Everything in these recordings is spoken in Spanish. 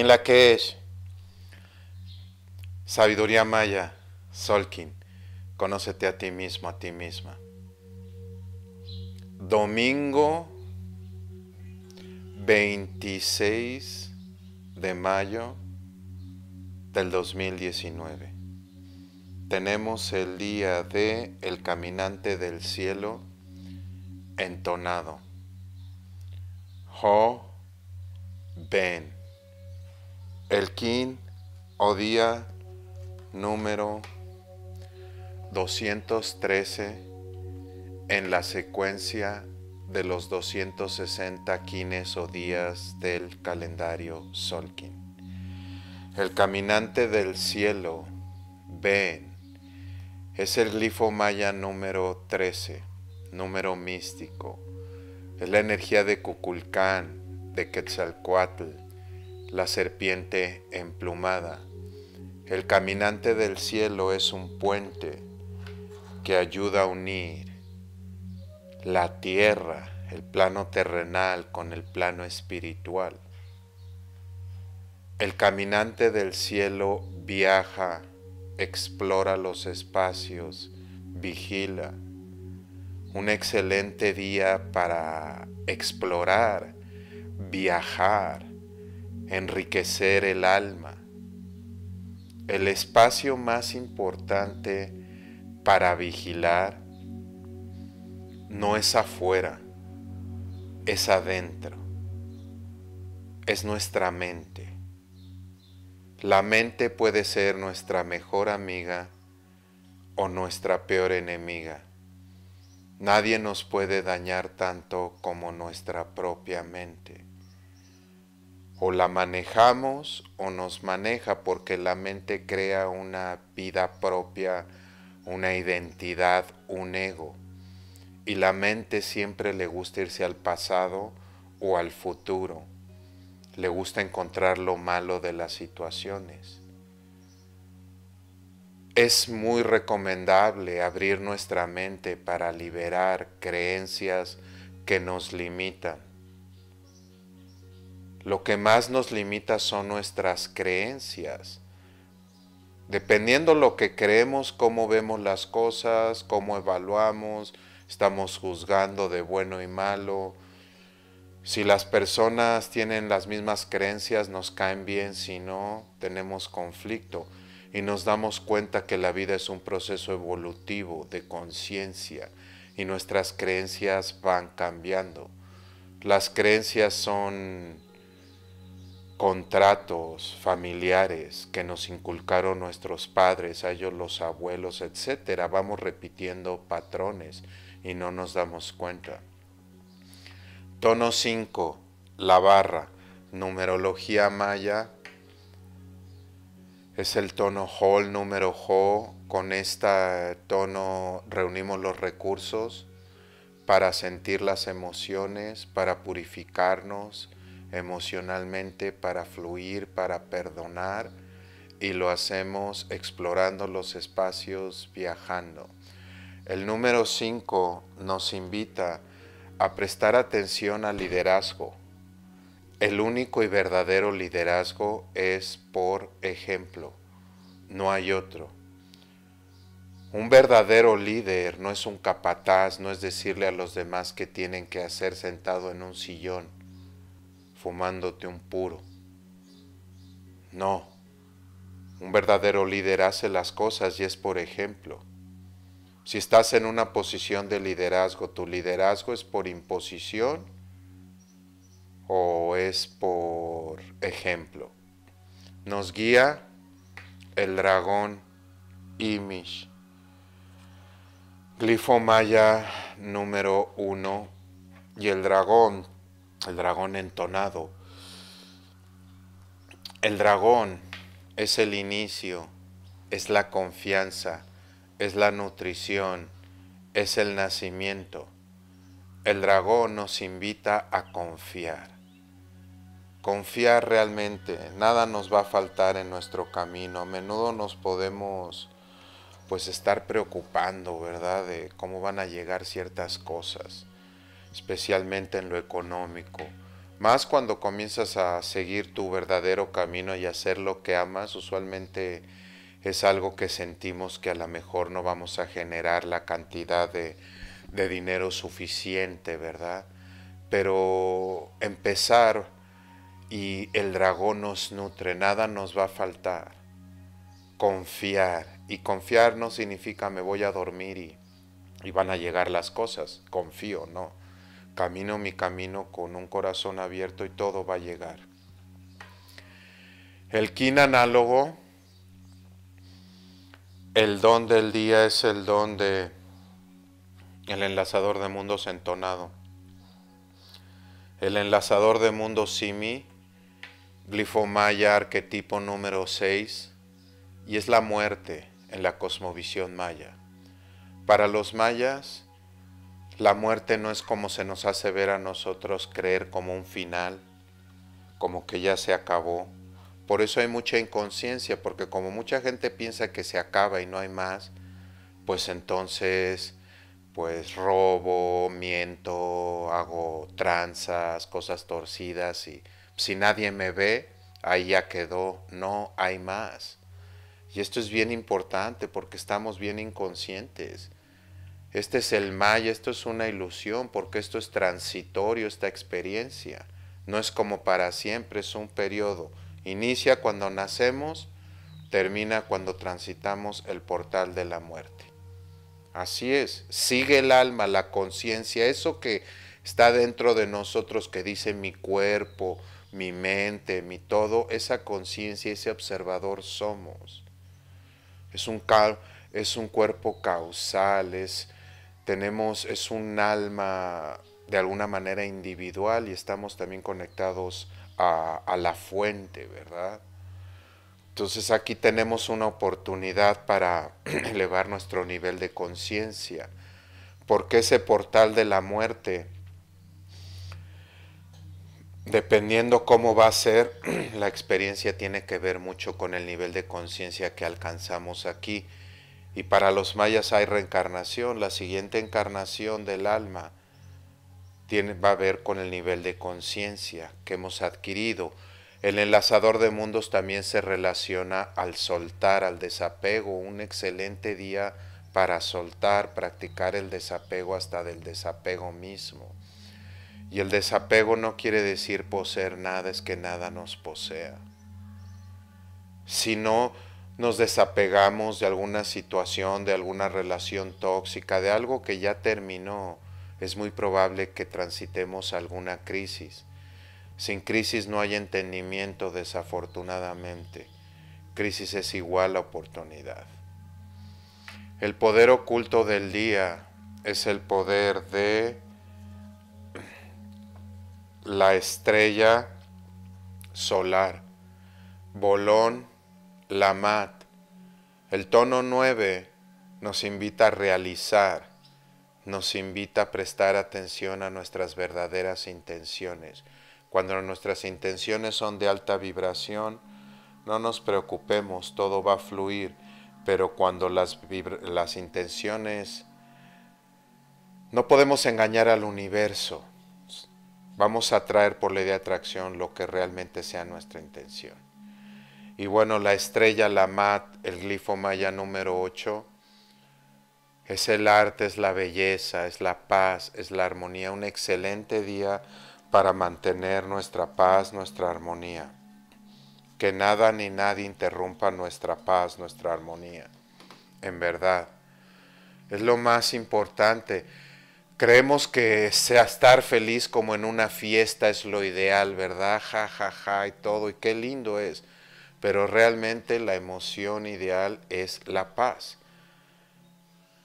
en la que es sabiduría maya, Solkin, conócete a ti mismo, a ti misma. Domingo 26 de mayo del 2019. Tenemos el día de El Caminante del Cielo entonado. Ho Ben. El Kin o día número 213 en la secuencia de los 260 kines o días del calendario Solkin. El caminante del cielo, ven, es el glifo maya número 13, número místico. Es la energía de Cuculcán, de Quetzalcoatl, la serpiente emplumada. El caminante del cielo es un puente que ayuda a unir la tierra, el plano terrenal con el plano espiritual. El caminante del cielo viaja, explora los espacios, vigila. Un excelente día para explorar, viajar, enriquecer el alma, el espacio más importante para vigilar no es afuera, es adentro, es nuestra mente. La mente puede ser nuestra mejor amiga o nuestra peor enemiga. Nadie nos puede dañar tanto como nuestra propia mente o la manejamos o nos maneja porque la mente crea una vida propia, una identidad, un ego. Y la mente siempre le gusta irse al pasado o al futuro. Le gusta encontrar lo malo de las situaciones. Es muy recomendable abrir nuestra mente para liberar creencias que nos limitan lo que más nos limita son nuestras creencias. Dependiendo lo que creemos, cómo vemos las cosas, cómo evaluamos, estamos juzgando de bueno y malo. Si las personas tienen las mismas creencias, nos caen bien, si no, tenemos conflicto y nos damos cuenta que la vida es un proceso evolutivo de conciencia y nuestras creencias van cambiando. Las creencias son contratos familiares que nos inculcaron nuestros padres, a ellos los abuelos, etcétera. Vamos repitiendo patrones y no nos damos cuenta. Tono 5, la barra, numerología maya. Es el tono Ho, número Ho. Con este tono reunimos los recursos para sentir las emociones, para purificarnos, emocionalmente para fluir, para perdonar y lo hacemos explorando los espacios, viajando. El número 5 nos invita a prestar atención al liderazgo. El único y verdadero liderazgo es por ejemplo, no hay otro. Un verdadero líder no es un capataz, no es decirle a los demás que tienen que hacer sentado en un sillón tomándote un puro. No, un verdadero líder hace las cosas y es por ejemplo. Si estás en una posición de liderazgo, ¿tu liderazgo es por imposición o es por ejemplo? Nos guía el dragón Imish. Glifo maya número uno y el dragón el dragón entonado. El dragón es el inicio, es la confianza, es la nutrición, es el nacimiento. El dragón nos invita a confiar. Confiar realmente, nada nos va a faltar en nuestro camino. A menudo nos podemos pues estar preocupando, ¿verdad? De cómo van a llegar ciertas cosas especialmente en lo económico, más cuando comienzas a seguir tu verdadero camino y hacer lo que amas, usualmente es algo que sentimos que a lo mejor no vamos a generar la cantidad de, dinero suficiente, ¿verdad? Pero empezar y el dragón nos nutre, nada nos va a faltar. Confiar. Y confiar no significa me voy a dormir y, y van a llegar las cosas. Confío, no. Camino mi camino con un corazón abierto y todo va a llegar. El kin análogo, el don del día es el don de el enlazador de mundos entonado. El enlazador de mundos simi, glifo maya arquetipo número 6, y es la muerte en la cosmovisión maya. Para los mayas, la muerte no es como se nos hace ver a nosotros creer como un final, como que ya se acabó. Por eso hay mucha inconsciencia, porque como mucha gente piensa que se acaba y no hay más, pues entonces pues robo, miento, hago tranzas, cosas torcidas y si nadie me ve, ahí ya quedó, no hay más. Y esto es bien importante porque estamos bien inconscientes. Este es el Maya, esto es una ilusión, porque esto es transitorio, esta experiencia. No es como para siempre, es un periodo. Inicia cuando nacemos, termina cuando transitamos el portal de la muerte. Así es, sigue el alma, la conciencia, eso que está dentro de nosotros, que dice mi cuerpo, mi mente, mi todo, esa conciencia, ese observador somos. Es un, es un cuerpo causal, es, tenemos, es un alma de alguna manera individual y estamos también conectados a, a la fuente, ¿verdad? Entonces aquí tenemos una oportunidad para elevar nuestro nivel de conciencia, porque ese portal de la muerte, dependiendo cómo va a ser, la experiencia tiene que ver mucho con el nivel de conciencia que alcanzamos aquí y para los mayas hay reencarnación. La siguiente encarnación del alma tiene, va a ver con el nivel de conciencia que hemos adquirido. El enlazador de mundos también se relaciona al soltar, al desapego. Un excelente día para soltar, practicar el desapego hasta del desapego mismo. Y el desapego no quiere decir poseer nada, es que nada nos posea. Sino nos desapegamos de alguna situación, de alguna relación tóxica, de algo que ya terminó, es muy probable que transitemos alguna crisis. Sin crisis no hay entendimiento, desafortunadamente. Crisis es igual a oportunidad. El poder oculto del día es el poder de la estrella solar, bolón la mat. El tono 9 nos invita a realizar, nos invita a prestar atención a nuestras verdaderas intenciones. Cuando nuestras intenciones son de alta vibración, no nos preocupemos, todo va a fluir, pero cuando las, las intenciones... No podemos engañar al universo. Vamos a traer por ley de atracción lo que realmente sea nuestra intención. Y bueno, la estrella, la mat, el glifo maya número 8, es el arte, es la belleza, es la paz, es la armonía. Un excelente día para mantener nuestra paz, nuestra armonía. Que nada ni nadie interrumpa nuestra paz, nuestra armonía. En verdad, es lo más importante. Creemos que sea estar feliz como en una fiesta es lo ideal, ¿verdad? Ja, ja, ja, y todo. Y qué lindo es pero realmente la emoción ideal es la paz.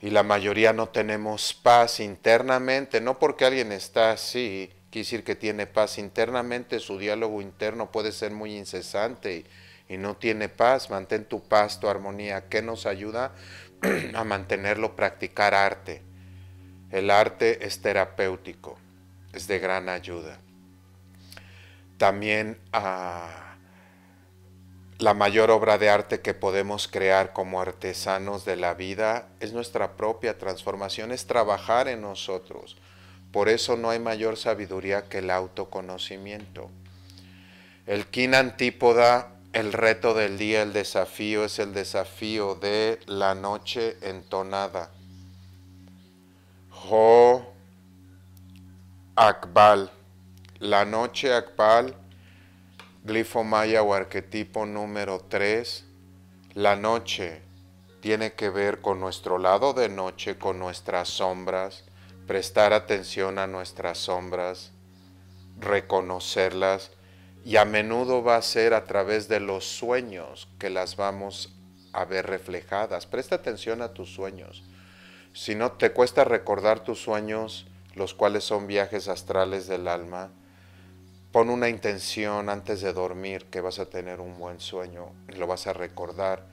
Y la mayoría no tenemos paz internamente, no porque alguien está así, quiere decir que tiene paz internamente, su diálogo interno puede ser muy incesante y, no tiene paz, mantén tu paz, tu armonía, qué nos ayuda a mantenerlo, practicar arte. El arte es terapéutico, es de gran ayuda. También a... Ah, la mayor obra de arte que podemos crear como artesanos de la vida es nuestra propia transformación, es trabajar en nosotros. Por eso no hay mayor sabiduría que el autoconocimiento. El kin antípoda, el reto del día, el desafío, es el desafío de la noche entonada. Jo Akbal, la noche Akbal glifo o arquetipo número 3, la noche tiene que ver con nuestro lado de noche, con nuestras sombras, prestar atención a nuestras sombras, reconocerlas y a menudo va a ser a través de los sueños que las vamos a ver reflejadas. Presta atención a tus sueños. Si no te cuesta recordar tus sueños, los cuales son viajes astrales del alma, Pon una intención antes de dormir que vas a tener un buen sueño y lo vas a recordar.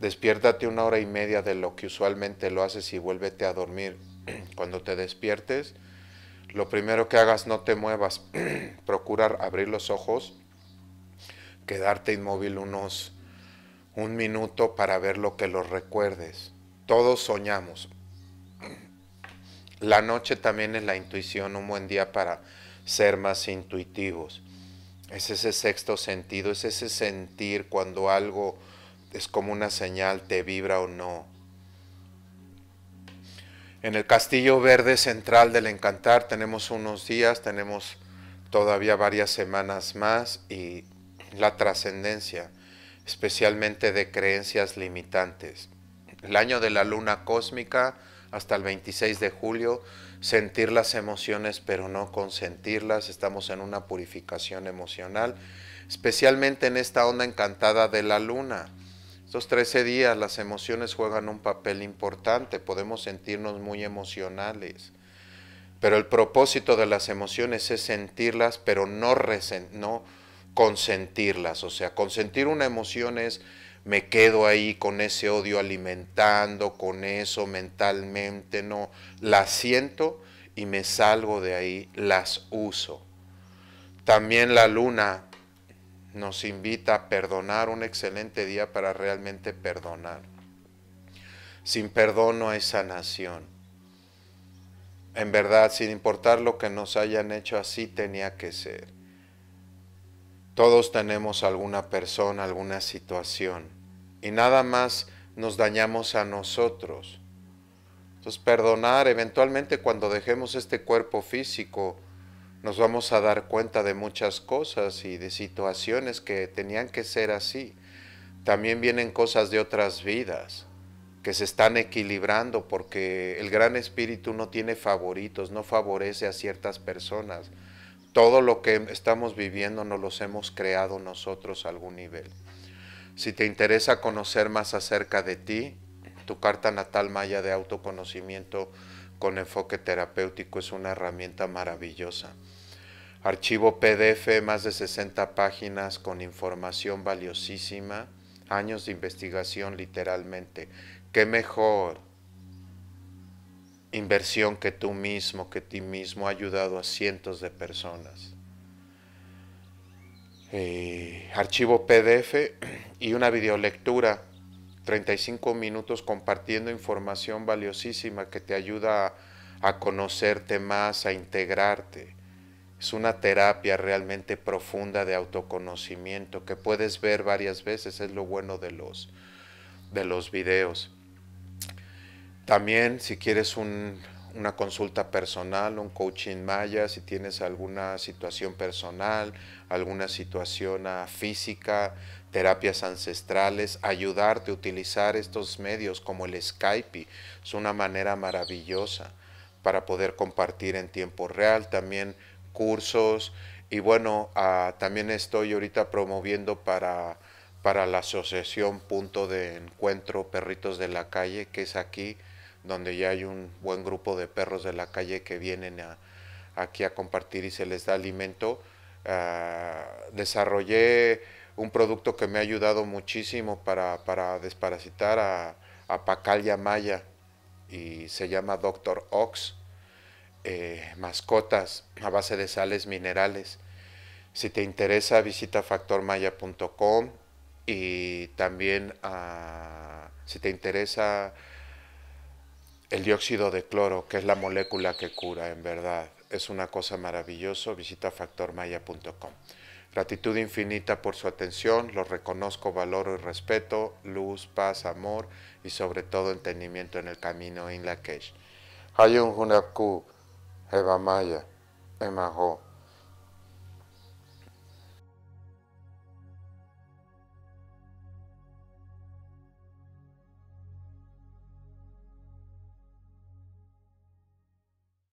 Despiértate una hora y media de lo que usualmente lo haces y vuélvete a dormir. Cuando te despiertes, lo primero que hagas no te muevas. Procurar abrir los ojos, quedarte inmóvil unos un minuto para ver lo que los recuerdes. Todos soñamos. La noche también es la intuición, un buen día para ser más intuitivos. Es ese sexto sentido, es ese sentir cuando algo es como una señal, te vibra o no. En el castillo verde central del Encantar tenemos unos días, tenemos todavía varias semanas más y la trascendencia, especialmente de creencias limitantes. El año de la luna cósmica hasta el 26 de julio, sentir las emociones pero no consentirlas, estamos en una purificación emocional, especialmente en esta onda encantada de la luna. Estos 13 días las emociones juegan un papel importante, podemos sentirnos muy emocionales, pero el propósito de las emociones es sentirlas pero no, no consentirlas, o sea, consentir una emoción es me quedo ahí con ese odio alimentando, con eso mentalmente, no, las siento y me salgo de ahí, las uso. También la luna nos invita a perdonar, un excelente día para realmente perdonar. Sin perdono no hay sanación. En verdad, sin importar lo que nos hayan hecho, así tenía que ser. Todos tenemos alguna persona, alguna situación y nada más nos dañamos a nosotros. Entonces perdonar, eventualmente cuando dejemos este cuerpo físico, nos vamos a dar cuenta de muchas cosas y de situaciones que tenían que ser así. También vienen cosas de otras vidas que se están equilibrando porque el gran espíritu no tiene favoritos, no favorece a ciertas personas. Todo lo que estamos viviendo nos los hemos creado nosotros a algún nivel. Si te interesa conocer más acerca de ti, tu carta natal maya de autoconocimiento con enfoque terapéutico es una herramienta maravillosa. Archivo PDF, más de 60 páginas con información valiosísima, años de investigación literalmente. ¿Qué mejor inversión que tú mismo, que ti mismo ha ayudado a cientos de personas? Eh, archivo PDF y una videolectura, 35 minutos compartiendo información valiosísima que te ayuda a, conocerte más, a integrarte. Es una terapia realmente profunda de autoconocimiento que puedes ver varias veces, es lo bueno de los, de los videos. También si quieres un una consulta personal, un coaching maya, si tienes alguna situación personal, alguna situación ah, física, terapias ancestrales, ayudarte a utilizar estos medios como el Skype, es una manera maravillosa para poder compartir en tiempo real, también cursos y bueno, ah, también estoy ahorita promoviendo para, para la asociación Punto de Encuentro Perritos de la Calle, que es aquí donde ya hay un buen grupo de perros de la calle que vienen aquí a compartir y se les da alimento. Ah, desarrollé un producto que me ha ayudado muchísimo para, desparasitar a, a Pacal Maya y se llama Doctor Ox. Eh, mascotas a base de sales minerales. Si te interesa, visita factormaya.com y también ah, si te interesa el dióxido de cloro, que es la molécula que cura, en verdad. Es una cosa maravillosa. Visita factormaya.com. Gratitud infinita por su atención. lo reconozco, valoro y respeto. Luz, paz, amor y sobre todo entendimiento en el camino en la Hayun Hunaku, Eva Maya, Emaho.